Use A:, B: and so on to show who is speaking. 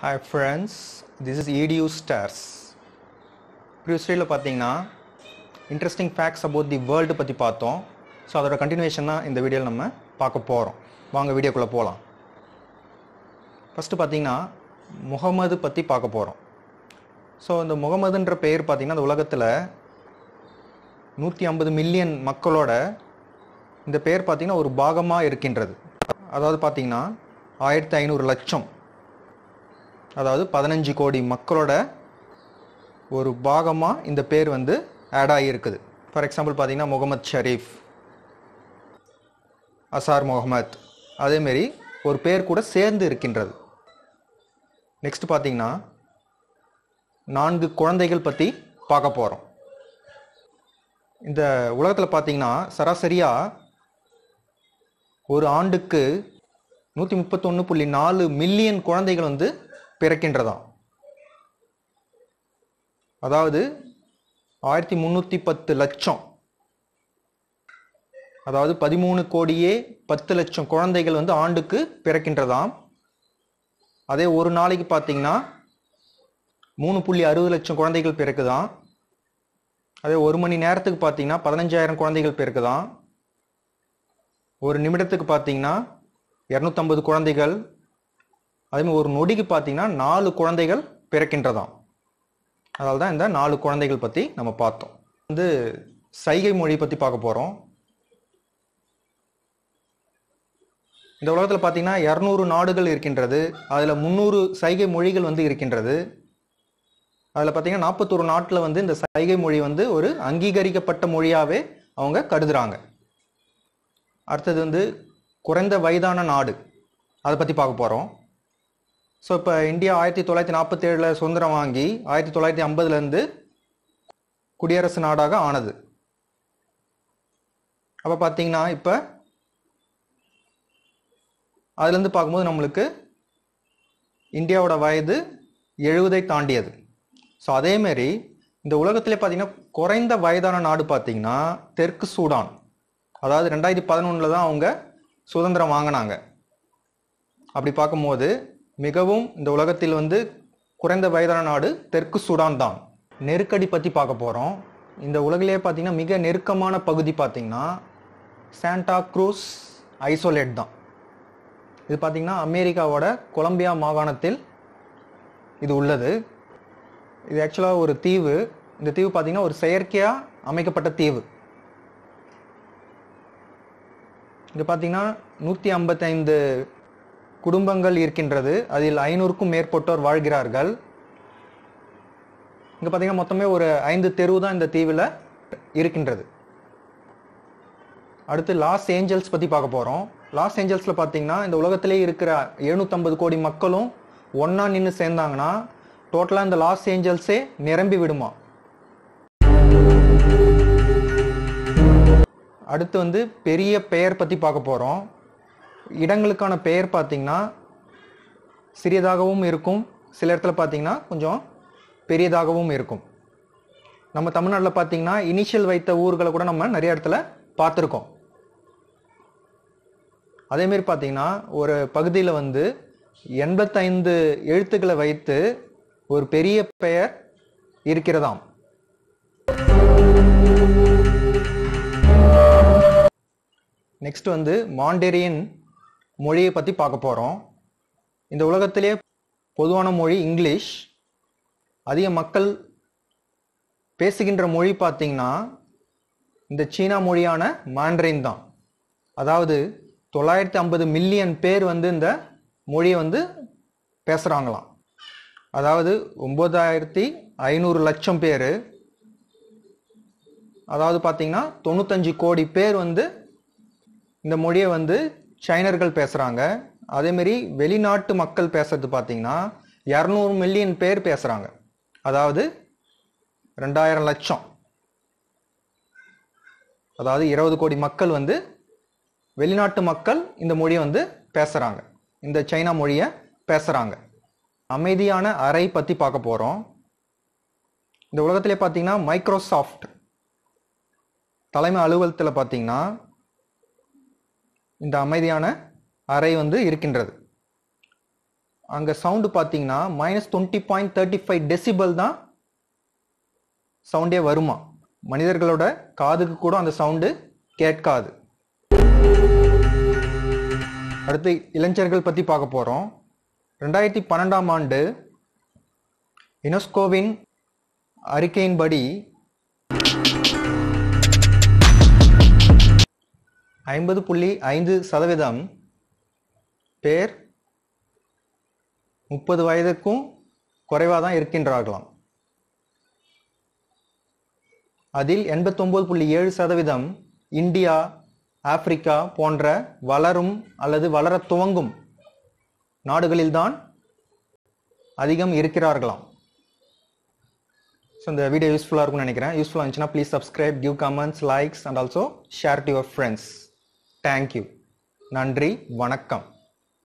A: hi friends this is edu stars ப்ரீஸ்டியில் பார்த்தீங்கன்னா interesting facts about the world பற்றி பார்த்தோம் ஸோ அதோட கண்டினியூஷன் தான் இந்த வீடியோவில் நம்ம பார்க்க போகிறோம் வாங்க வீடியோக்குள்ளே போகலாம் ஃபஸ்ட்டு பார்த்தீங்கன்னா முகமது பற்றி பார்க்க போகிறோம் ஸோ இந்த முகமதுன்ற பெயர் பார்த்திங்கன்னா அந்த உலகத்தில் நூற்றி ஐம்பது மில்லியன் மக்களோட இந்த பேர் பார்த்திங்கன்னா ஒரு பாகமாக இருக்கின்றது அதாவது பார்த்திங்கன்னா ஆயிரத்தி ஐநூறு லட்சம் அதாவது பதினஞ்சு கோடி மக்களோட ஒரு பாகமாக இந்த பேர் வந்து ஆட் ஆகியிருக்குது ஃபார் எக்ஸாம்பிள் பார்த்திங்கன்னா முகமது ஷரீஃப் அசார் முகமத் அதேமாரி ஒரு பேர் கூட சேர்ந்து இருக்கின்றது நெக்ஸ்ட் பார்த்திங்கன்னா நான்கு குழந்தைகள் பற்றி பார்க்க போகிறோம் இந்த உலகத்தில் பார்த்தீங்கன்னா சராசரியாக ஒரு ஆண்டுக்கு நூற்றி முப்பத்தொன்று புள்ளி நாலு மில்லியன் குழந்தைகள் வந்து பிறக்கின்றதாம் அதாவது ஆயிரத்தி முந்நூற்றி பத்து லட்சம் அதாவது பதிமூணு கோடியே பத்து லட்சம் குழந்தைகள் வந்து ஆண்டுக்கு பிறக்கின்றதாம் அதே ஒரு நாளைக்கு பார்த்தீங்கன்னா மூணு புள்ளி அறுபது லட்சம் குழந்தைகள் பிறக்குதான் அதே ஒரு மணி நேரத்துக்கு பார்த்தீங்கன்னா பதினஞ்சாயிரம் குழந்தைகள் தான் ஒரு நிமிடத்துக்கு பார்த்தீங்கன்னா இரநூத்தம்பது குழந்தைகள் அதேமாதிரி ஒரு நொடிக்கு பார்த்தீங்கன்னா நாலு குழந்தைகள் பிறக்கின்றதாம் அதால் தான் இந்த நாலு குழந்தைகள் பற்றி நம்ம பார்த்தோம் வந்து சைகை மொழி பற்றி பார்க்க போகிறோம் இந்த உலகத்தில் பார்த்தீங்கன்னா இரநூறு நாடுகள் இருக்கின்றது அதில் முந்நூறு சைகை மொழிகள் வந்து இருக்கின்றது அதில் பார்த்தீங்கன்னா நாற்பத்தொரு நாட்டில் வந்து இந்த சைகை மொழி வந்து ஒரு அங்கீகரிக்கப்பட்ட மொழியாகவே அவங்க கருதுகிறாங்க அடுத்தது வந்து குறைந்த வயதான நாடு அதை பற்றி பார்க்க போகிறோம் ஸோ இப்போ இந்தியா ஆயிரத்தி தொள்ளாயிரத்தி நாற்பத்தேழில் சுதந்திரம் வாங்கி ஆயிரத்தி தொள்ளாயிரத்தி ஐம்பதுலேருந்து குடியரசு நாடாக ஆனது அப்போ பார்த்தீங்கன்னா இப்போ அதுலேருந்து பார்க்கும்போது நம்மளுக்கு இந்தியாவோட வயது எழுபதை தாண்டியது ஸோ அதேமாரி இந்த உலகத்திலே பார்த்தீங்கன்னா குறைந்த வயதான நாடு பார்த்தீங்கன்னா தெற்கு சூடான் அதாவது ரெண்டாயிரத்தி பதினொன்றில் தான் அவங்க சுதந்திரம் வாங்கினாங்க அப்படி பார்க்கும்போது மிகவும் இந்த உலகத்தில் வந்து குறைந்த வயதான நாடு தெற்கு சூடான் தான் நெருக்கடி பற்றி பார்க்க போகிறோம் இந்த உலகிலே பார்த்திங்கன்னா மிக நெருக்கமான பகுதி பார்த்திங்கன்னா சாண்டா க்ரூஸ் ஐசோலேட் தான் இது பார்த்திங்கன்னா அமெரிக்காவோட கொலம்பியா மாகாணத்தில் இது உள்ளது இது ஆக்சுவலாக ஒரு தீவு இந்த தீவு பார்த்தீங்கன்னா ஒரு செயற்கையாக அமைக்கப்பட்ட தீவு இங்கே பார்த்தீங்கன்னா நூற்றி ஐம்பத்தைந்து குடும்பங்கள் இருக்கின்றது அதில் ஐநூறுக்கும் மேற்பட்டோர் வாழ்கிறார்கள் இங்கே பார்த்தீங்கன்னா மொத்தமே ஒரு ஐந்து தெருவு தான் இந்த தீவில் இருக்கின்றது அடுத்து லாஸ் ஏஞ்சல்ஸ் பற்றி பார்க்க போகிறோம் லாஸ் ஏஞ்சல்ஸில் பார்த்தீங்கன்னா இந்த உலகத்திலே இருக்கிற எழுநூற்றம்பது கோடி மக்களும் ஒன்றா நின்று சேர்ந்தாங்கன்னா டோட்டலாக இந்த லாஸ் ஏஞ்சல்ஸே நிரம்பி விடுமா அடுத்து வந்து பெரிய பெயர் பற்றி பார்க்க போகிறோம் இடங்களுக்கான பெயர் பார்த்திங்கன்னா சிறியதாகவும் இருக்கும் சில இடத்துல பார்த்திங்கன்னா கொஞ்சம் பெரியதாகவும் இருக்கும் நம்ம தமிழ்நாட்டில் பார்த்திங்கன்னா இனிஷியல் வைத்த ஊர்களை கூட நம்ம நிறைய இடத்துல பார்த்துருக்கோம் அதேமாரி பார்த்திங்கன்னா ஒரு பகுதியில் வந்து எண்பத்தைந்து எழுத்துக்களை வைத்து ஒரு பெரிய பெயர் இருக்கிறதாம் நெக்ஸ்ட் வந்து மாண்டேரியன் மொழியை பற்றி பார்க்க போகிறோம் இந்த உலகத்திலே பொதுவான மொழி இங்கிலீஷ் அதிக மக்கள் பேசுகின்ற மொழி பார்த்திங்கன்னா இந்த சீனா மொழியான மாண்டரின் தான் அதாவது தொள்ளாயிரத்தி ஐம்பது மில்லியன் பேர் வந்து இந்த மொழியை வந்து பேசுகிறாங்களாம் அதாவது ஒம்பதாயிரத்தி ஐநூறு லட்சம் பேர் அதாவது பார்த்திங்கன்னா தொண்ணூத்தஞ்சு கோடி பேர் வந்து இந்த மொழியை வந்து சைனர்கள் பேசுகிறாங்க அதேமாரி வெளிநாட்டு மக்கள் பேசுறது பார்த்திங்கன்னா இரநூறு மில்லியன் பேர் பேசுகிறாங்க அதாவது ரெண்டாயிரம் லட்சம் அதாவது இருபது கோடி மக்கள் வந்து வெளிநாட்டு மக்கள் இந்த மொழியை வந்து பேசுகிறாங்க இந்த சைனா மொழியை பேசுகிறாங்க அமைதியான அறை பற்றி பார்க்க போகிறோம் இந்த உலகத்திலே பார்த்தீங்கன்னா மைக்ரோசாஃப்ட் தலைமை அலுவலகத்தில் பார்த்தீங்கன்னா இந்த அமைதியான அறை வந்து இருக்கின்றது அங்கே சவுண்டு பார்த்தீங்கன்னா minus twenty point thirty five decibel தான் சவுண்டே வருமா மனிதர்களோட காதுக்கு கூட அந்த சவுண்டு கேட்காது அடுத்து இளைஞர்கள் பற்றி பார்க்க போகிறோம் ரெண்டாயிரத்தி பன்னெண்டாம் ஆண்டு யுனெஸ்கோவின் அறிக்கையின்படி ஐம்பது புள்ளி ஐந்து சதவீதம் பேர் முப்பது வயதுக்கும் குறைவாக தான் இருக்கின்றார்களாம் அதில் எண்பத்தொம்போது புள்ளி ஏழு சதவீதம் இந்தியா ஆப்பிரிக்கா போன்ற வளரும் அல்லது வளர துவங்கும் நாடுகளில்தான் அதிகம் இருக்கிறார்களாம் ஸோ இந்த வீடியோ யூஸ்ஃபுல்லாக இருக்கும்னு நினைக்கிறேன் யூஸ்ஃபுல்லாக இருந்துச்சுன்னா please subscribe give comments likes and also share to your friends thank you நன்றி வணக்கம்